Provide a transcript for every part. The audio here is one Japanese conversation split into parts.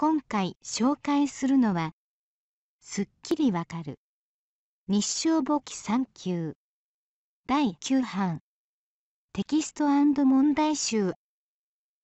今回紹介するのは「すっきりわかる日照簿記3級」第9版テキスト問題集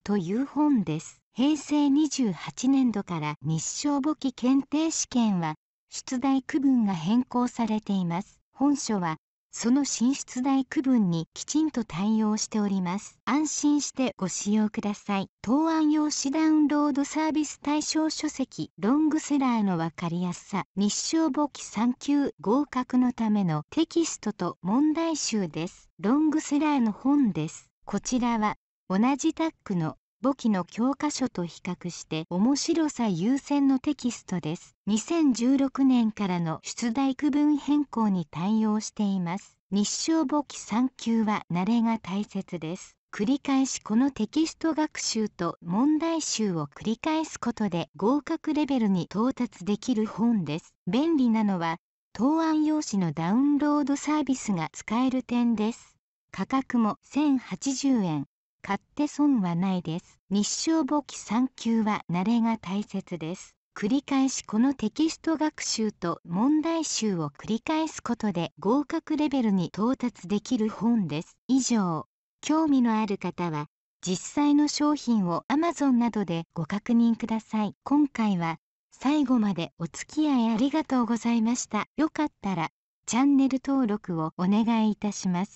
という本です。平成28年度から日照簿記検定試験は出題区分が変更されています。本書はその寝室代区分にきちんと対応しております安心してご使用ください答案用紙ダウンロードサービス対象書籍ロングセラーのわかりやすさ日照簿記3級合格のためのテキストと問題集ですロングセラーの本ですこちらは同じタックの簿記の教科書と比較して面白さ優先のテキストです2016年からの出題区分変更に対応しています日照簿記3級は慣れが大切です繰り返しこのテキスト学習と問題集を繰り返すことで合格レベルに到達できる本です。便利なのは答案用紙のダウンロードサービスが使える点です。価格も1080円。買って損はないです日照簿記3級は慣れが大切です繰り返しこのテキスト学習と問題集を繰り返すことで合格レベルに到達できる本です以上興味のある方は実際の商品を Amazon などでご確認ください今回は最後までお付き合いありがとうございましたよかったらチャンネル登録をお願いいたします